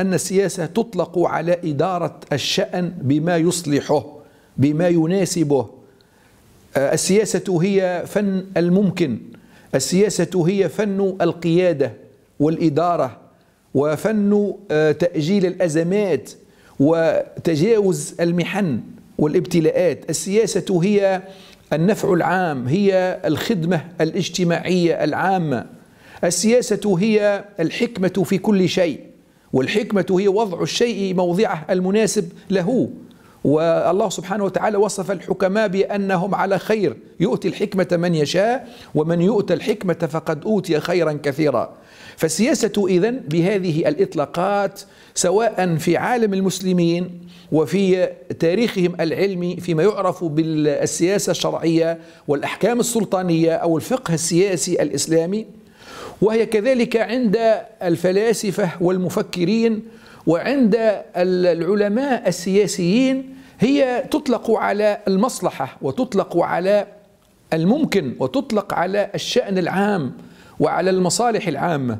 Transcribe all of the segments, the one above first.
أن السياسة تطلق على إدارة الشأن بما يصلحه بما يناسبه آه، السياسة هي فن الممكن السياسة هي فن القيادة والإدارة وفن آه، تأجيل الأزمات وتجاوز المحن والابتلاءات السياسة هي النفع العام هي الخدمة الاجتماعية العامة السياسة هي الحكمة في كل شيء والحكمة هي وضع الشيء موضعه المناسب له والله سبحانه وتعالى وصف الحكماء بأنهم على خير يؤتي الحكمة من يشاء ومن يؤتى الحكمة فقد أوتي خيرا كثيرا فالسياسة إذا بهذه الإطلاقات سواء في عالم المسلمين وفي تاريخهم العلمي فيما يعرف بالسياسة الشرعية والأحكام السلطانية أو الفقه السياسي الإسلامي وهي كذلك عند الفلاسفة والمفكرين وعند العلماء السياسيين هي تطلق على المصلحة وتطلق على الممكن وتطلق على الشأن العام وعلى المصالح العامة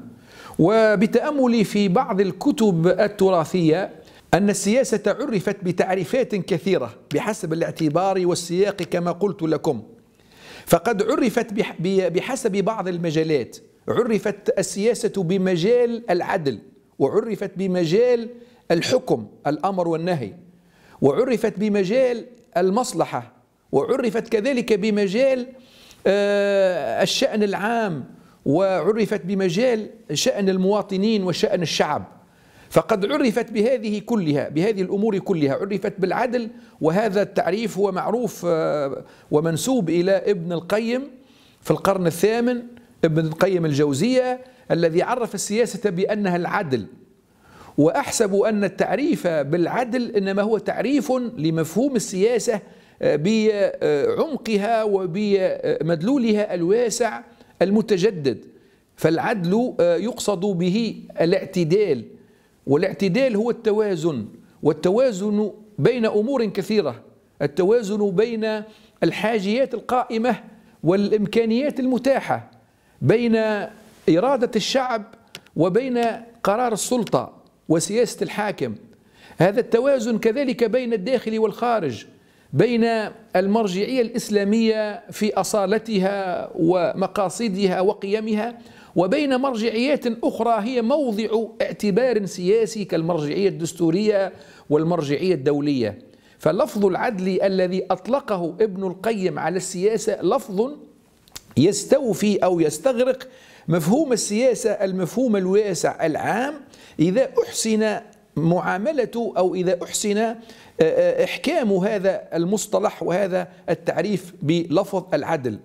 وبتأملي في بعض الكتب التراثية أن السياسة عرفت بتعريفات كثيرة بحسب الاعتبار والسياق كما قلت لكم فقد عرفت بحسب بعض المجالات عرفت السياسة بمجال العدل وعرفت بمجال الحكم الأمر والنهي وعرفت بمجال المصلحة وعرفت كذلك بمجال آه، الشأن العام وعرفت بمجال شأن المواطنين وشأن الشعب فقد عرفت بهذه كلها بهذه الأمور كلها عرفت بالعدل وهذا التعريف هو معروف آه، ومنسوب إلى ابن القيم في القرن الثامن ابن القيم الجوزية الذي عرف السياسة بأنها العدل وأحسب أن التعريف بالعدل إنما هو تعريف لمفهوم السياسة آه، بعمقها وبمدلولها الواسع المتجدد فالعدل آه، يقصد به الاعتدال والاعتدال هو التوازن والتوازن بين امور كثيره التوازن بين الحاجيات القائمه والامكانيات المتاحه بين إرادة الشعب وبين قرار السلطة وسياسة الحاكم هذا التوازن كذلك بين الداخل والخارج بين المرجعية الإسلامية في أصالتها ومقاصدها وقيمها وبين مرجعيات أخرى هي موضع اعتبار سياسي كالمرجعية الدستورية والمرجعية الدولية فلفظ العدل الذي أطلقه ابن القيم على السياسة لفظ يستوفي أو يستغرق مفهوم السياسة المفهوم الواسع العام إذا أحسن معاملته أو إذا أحسن آه، آه، إحكام هذا المصطلح وهذا التعريف بلفظ العدل